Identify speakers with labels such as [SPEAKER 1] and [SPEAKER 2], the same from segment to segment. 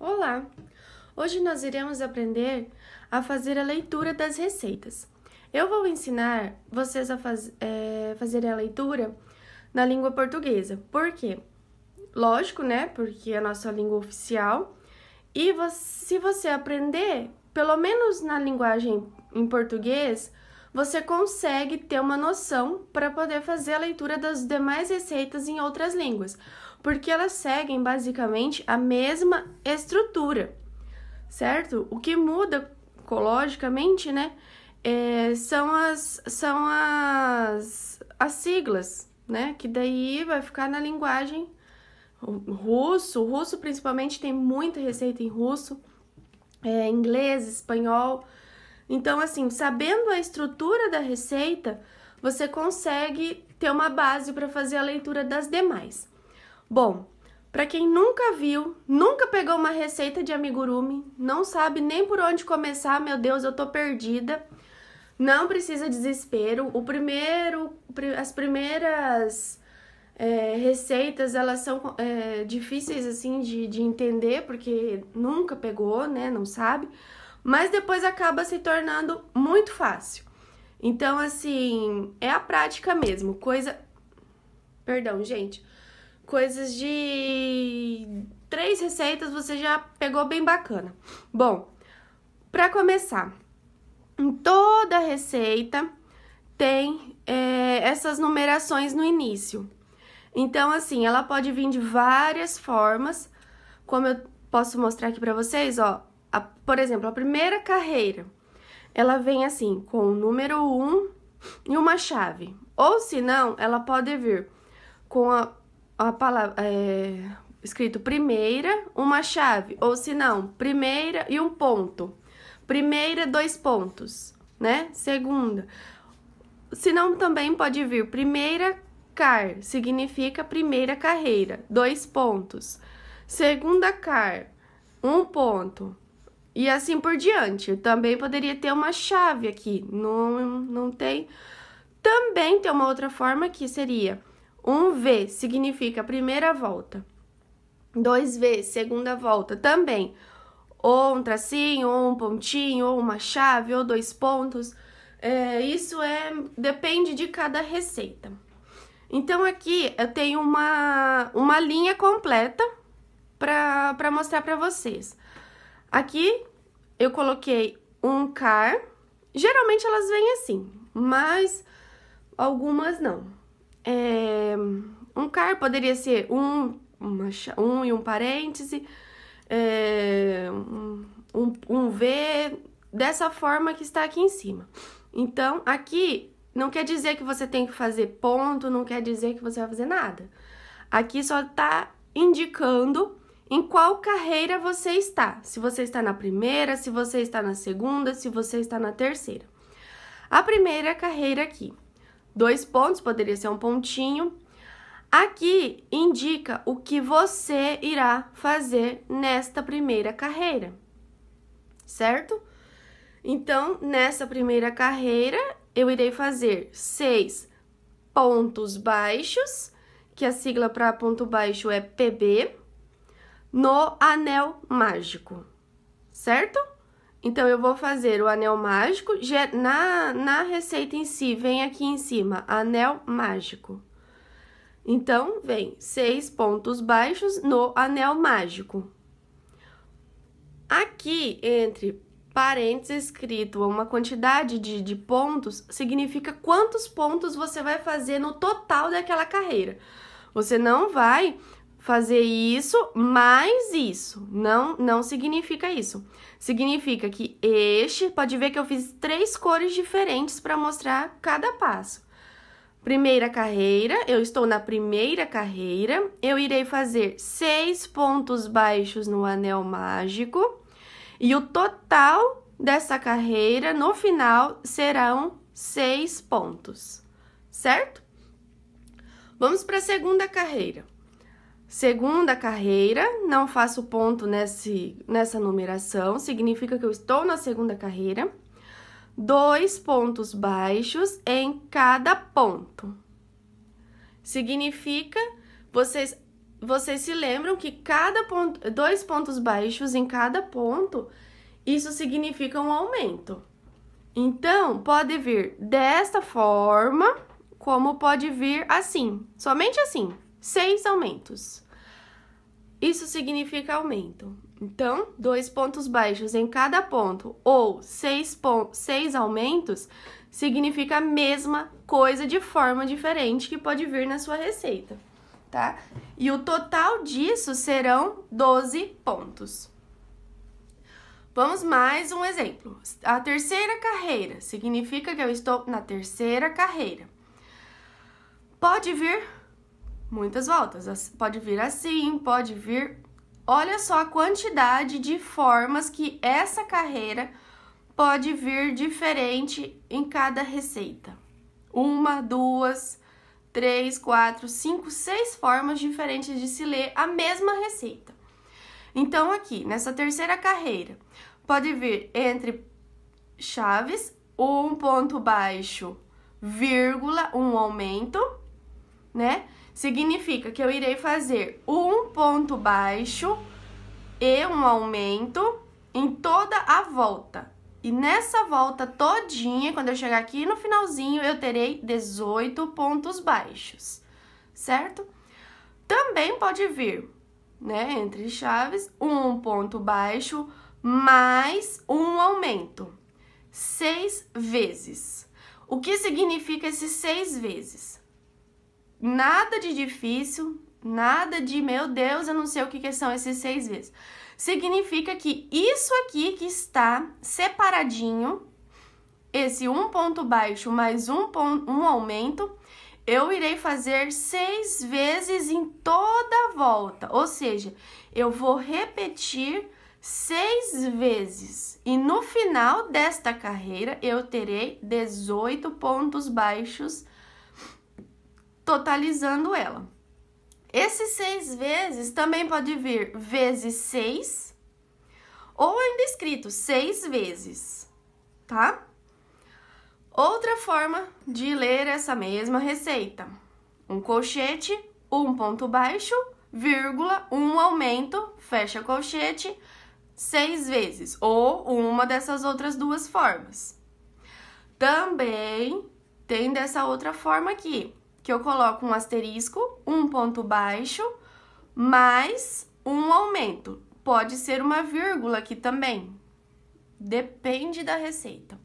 [SPEAKER 1] Olá! Hoje nós iremos aprender a fazer a leitura das receitas. Eu vou ensinar vocês a faz, é, a leitura na língua portuguesa. Por quê? Lógico, né? Porque é a nossa língua oficial. E você, se você aprender, pelo menos na linguagem em português, você consegue ter uma noção para poder fazer a leitura das demais receitas em outras línguas, porque elas seguem basicamente a mesma estrutura, certo? O que muda logicamente, né, é, são as são as, as siglas, né, que daí vai ficar na linguagem russo. O russo principalmente tem muita receita em russo, é, inglês, espanhol então, assim, sabendo a estrutura da receita, você consegue ter uma base para fazer a leitura das demais. Bom, para quem nunca viu, nunca pegou uma receita de amigurumi, não sabe nem por onde começar, meu Deus, eu tô perdida. Não precisa desespero. O primeiro, as primeiras é, receitas elas são é, difíceis assim de, de entender porque nunca pegou, né? Não sabe mas depois acaba se tornando muito fácil. Então, assim, é a prática mesmo, coisa. Perdão, gente. Coisas de três receitas você já pegou bem bacana. Bom, para começar, em toda receita tem é, essas numerações no início. Então, assim, ela pode vir de várias formas, como eu posso mostrar aqui para vocês, ó a, por exemplo, a primeira carreira, ela vem assim, com o número 1 um e uma chave. Ou se não, ela pode vir com a, a palavra é, escrito primeira, uma chave. Ou se não, primeira e um ponto. Primeira, dois pontos, né? Segunda. Se não, também pode vir primeira car, significa primeira carreira, dois pontos. Segunda car, um ponto. E assim por diante. Também poderia ter uma chave aqui, não, não tem. Também tem uma outra forma que seria um V significa primeira volta, dois V segunda volta também, ou um tracinho, ou um pontinho, ou uma chave, ou dois pontos. É, isso é depende de cada receita. Então aqui eu tenho uma, uma linha completa para mostrar para vocês. Aqui eu coloquei um car. Geralmente elas vêm assim, mas algumas não. É, um car poderia ser um, uma, um e um parêntese, é, um, um V, dessa forma que está aqui em cima. Então, aqui não quer dizer que você tem que fazer ponto, não quer dizer que você vai fazer nada. Aqui só está indicando em qual carreira você está. Se você está na primeira, se você está na segunda, se você está na terceira. A primeira carreira aqui, dois pontos, poderia ser um pontinho. Aqui indica o que você irá fazer nesta primeira carreira, certo? Então, nessa primeira carreira, eu irei fazer seis pontos baixos, que a sigla para ponto baixo é PB no anel mágico, certo? Então, eu vou fazer o anel mágico é na, na receita em si, vem aqui em cima, anel mágico. Então, vem seis pontos baixos no anel mágico. Aqui, entre parênteses escrito uma quantidade de, de pontos, significa quantos pontos você vai fazer no total daquela carreira. Você não vai fazer isso mais isso. Não, não significa isso. Significa que este, pode ver que eu fiz três cores diferentes para mostrar cada passo. Primeira carreira, eu estou na primeira carreira, eu irei fazer seis pontos baixos no anel mágico e o total dessa carreira no final serão seis pontos, certo? Vamos para a segunda carreira. Segunda carreira, não faço ponto nesse, nessa numeração, significa que eu estou na segunda carreira. Dois pontos baixos em cada ponto. Significa, vocês, vocês se lembram que cada ponto, dois pontos baixos em cada ponto, isso significa um aumento. Então, pode vir desta forma, como pode vir assim, somente assim seis aumentos. Isso significa aumento. Então, dois pontos baixos em cada ponto ou seis, pon seis aumentos significa a mesma coisa de forma diferente que pode vir na sua receita, tá? E o total disso serão 12 pontos. Vamos mais um exemplo. A terceira carreira significa que eu estou na terceira carreira. Pode vir muitas voltas. Pode vir assim, pode vir. Olha só a quantidade de formas que essa carreira pode vir diferente em cada receita. Uma, duas, três, quatro, cinco, seis formas diferentes de se ler a mesma receita. Então, aqui nessa terceira carreira, pode vir entre chaves, um ponto baixo, vírgula, um aumento, né? Significa que eu irei fazer um ponto baixo e um aumento em toda a volta. E nessa volta todinha, quando eu chegar aqui no finalzinho, eu terei 18 pontos baixos, certo? Também pode vir, né, entre chaves, um ponto baixo mais um aumento, seis vezes. O que significa esses seis vezes? Nada de difícil, nada de meu Deus, eu não sei o que, que são esses seis vezes. Significa que isso aqui que está separadinho, esse um ponto baixo mais um, ponto, um aumento, eu irei fazer seis vezes em toda a volta. Ou seja, eu vou repetir seis vezes. E no final desta carreira, eu terei 18 pontos baixos totalizando ela. Esses seis vezes também pode vir vezes seis, ou ainda escrito seis vezes, tá? Outra forma de ler essa mesma receita: um colchete, um ponto baixo, vírgula, um aumento, fecha colchete, seis vezes, ou uma dessas outras duas formas. Também tem dessa outra forma aqui, que eu coloco um asterisco, um ponto baixo, mais um aumento. Pode ser uma vírgula aqui também. Depende da receita.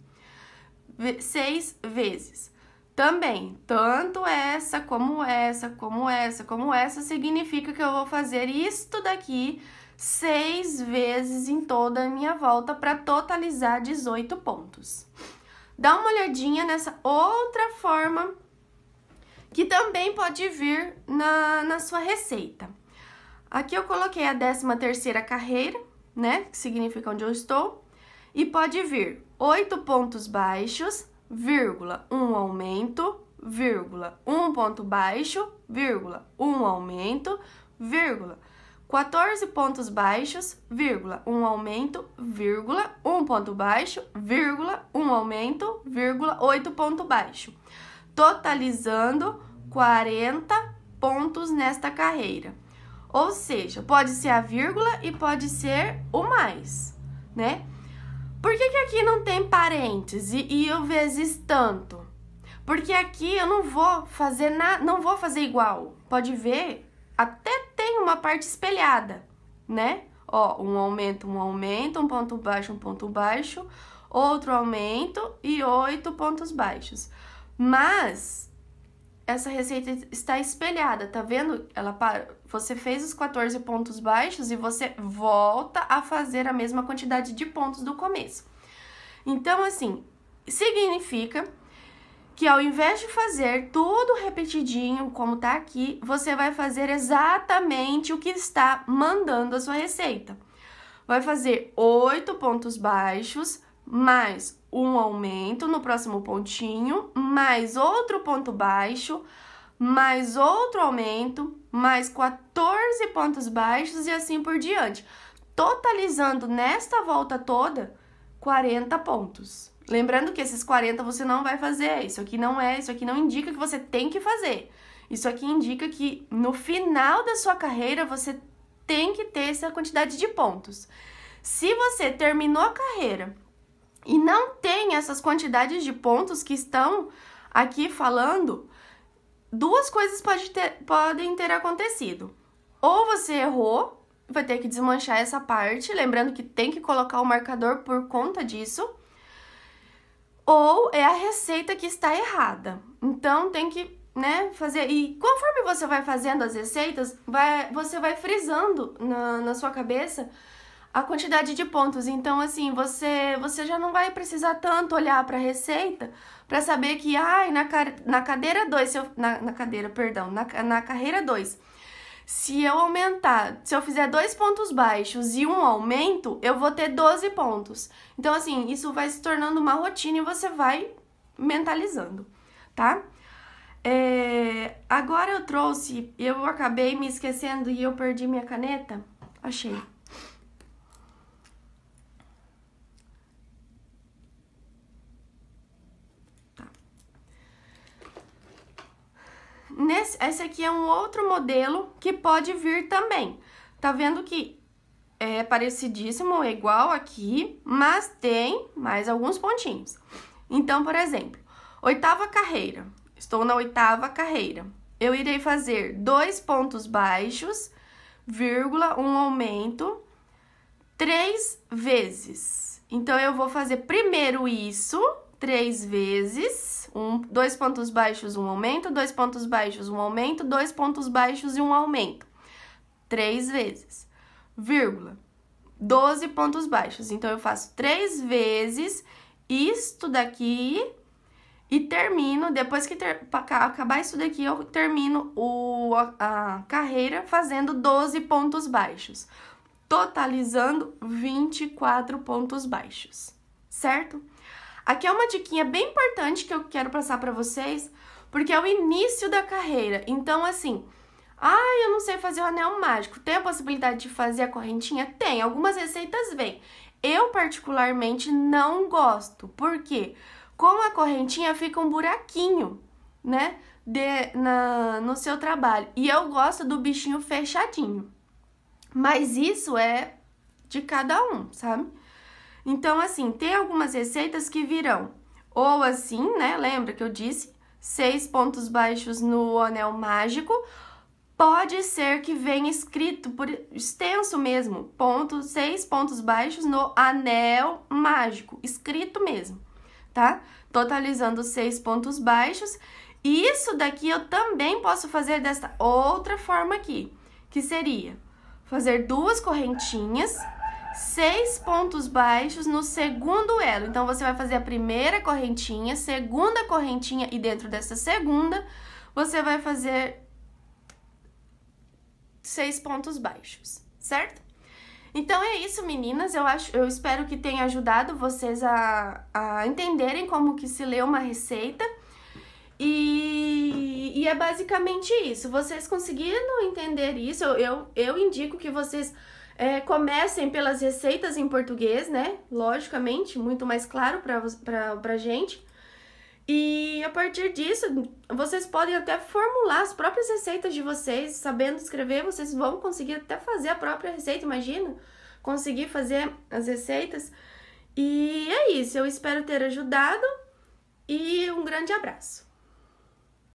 [SPEAKER 1] V seis vezes. Também, tanto essa, como essa, como essa, como essa, significa que eu vou fazer isto daqui seis vezes em toda a minha volta para totalizar 18 pontos. Dá uma olhadinha nessa outra forma que também pode vir na, na sua receita. Aqui eu coloquei a 13 terceira carreira, né, que significa onde eu estou, e pode vir oito pontos baixos, vírgula, um aumento, vírgula, um ponto baixo, vírgula, um aumento, vírgula, 14 pontos baixos, vírgula, um aumento, vírgula, um ponto baixo, vírgula, um aumento, vírgula, oito ponto baixo totalizando 40 pontos nesta carreira. Ou seja, pode ser a vírgula e pode ser o mais, né? Por que, que aqui não tem parêntese e o vezes tanto? Porque aqui eu não vou fazer nada, não vou fazer igual. Pode ver, até tem uma parte espelhada, né? Ó, um aumento, um aumento, um ponto baixo, um ponto baixo, outro aumento e oito pontos baixos. Mas essa receita está espelhada, tá vendo? Ela para, você fez os 14 pontos baixos e você volta a fazer a mesma quantidade de pontos do começo. Então assim, significa que ao invés de fazer tudo repetidinho como tá aqui, você vai fazer exatamente o que está mandando a sua receita. Vai fazer oito pontos baixos, mais um aumento no próximo pontinho, mais outro ponto baixo, mais outro aumento, mais 14 pontos baixos e assim por diante, totalizando nesta volta toda 40 pontos. Lembrando que esses 40 você não vai fazer, isso aqui não é, isso aqui não indica que você tem que fazer. Isso aqui indica que no final da sua carreira você tem que ter essa quantidade de pontos. Se você terminou a carreira e não tem essas quantidades de pontos que estão aqui falando, duas coisas pode ter, podem ter acontecido. Ou você errou, vai ter que desmanchar essa parte, lembrando que tem que colocar o marcador por conta disso. Ou é a receita que está errada. Então tem que, né, fazer. E conforme você vai fazendo as receitas, vai, você vai frisando na, na sua cabeça a quantidade de pontos. Então, assim, você, você já não vai precisar tanto olhar para a receita para saber que, ai, na, na cadeira 2, na, na cadeira, perdão, na, na carreira 2, se eu aumentar, se eu fizer dois pontos baixos e um aumento, eu vou ter 12 pontos. Então, assim, isso vai se tornando uma rotina e você vai mentalizando, tá? É, agora eu trouxe, eu acabei me esquecendo e eu perdi minha caneta. Achei. Nesse, esse aqui é um outro modelo que pode vir também. Tá vendo que é parecidíssimo, é igual aqui, mas tem mais alguns pontinhos. Então, por exemplo, oitava carreira. Estou na oitava carreira. Eu irei fazer dois pontos baixos, vírgula, um aumento, três vezes. Então, eu vou fazer primeiro isso, três vezes um, dois pontos baixos, um aumento, dois pontos baixos, um aumento, dois pontos baixos e um aumento. Três vezes. Vírgula. 12 pontos baixos. Então, eu faço três vezes isto daqui e termino. Depois que ter, acabar isso daqui, eu termino o, a, a carreira fazendo 12 pontos baixos, totalizando 24 pontos baixos, certo? Aqui é uma diquinha bem importante que eu quero passar para vocês, porque é o início da carreira. Então, assim, ah, eu não sei fazer o anel mágico. Tem a possibilidade de fazer a correntinha? Tem. Algumas receitas vêm. Eu, particularmente, não gosto. Por quê? Com a correntinha fica um buraquinho, né? De, na, no seu trabalho. E eu gosto do bichinho fechadinho. Mas isso é de cada um, sabe? Então, assim, tem algumas receitas que virão ou assim, né? Lembra que eu disse? Seis pontos baixos no anel mágico. Pode ser que venha escrito por extenso mesmo, ponto, seis pontos baixos no anel mágico, escrito mesmo, tá? Totalizando seis pontos baixos. E isso daqui eu também posso fazer desta outra forma aqui, que seria fazer duas correntinhas seis pontos baixos no segundo elo. Então você vai fazer a primeira correntinha, segunda correntinha e dentro dessa segunda você vai fazer seis pontos baixos, certo? Então é isso, meninas. Eu, acho, eu espero que tenha ajudado vocês a, a entenderem como que se lê uma receita. E, e é basicamente isso. Vocês conseguiram entender isso? eu, eu indico que vocês é, comecem pelas receitas em português, né? Logicamente, muito mais claro para a gente. E a partir disso, vocês podem até formular as próprias receitas de vocês. Sabendo escrever, vocês vão conseguir até fazer a própria receita, imagina? Conseguir fazer as receitas. E é isso, eu espero ter ajudado e um grande abraço.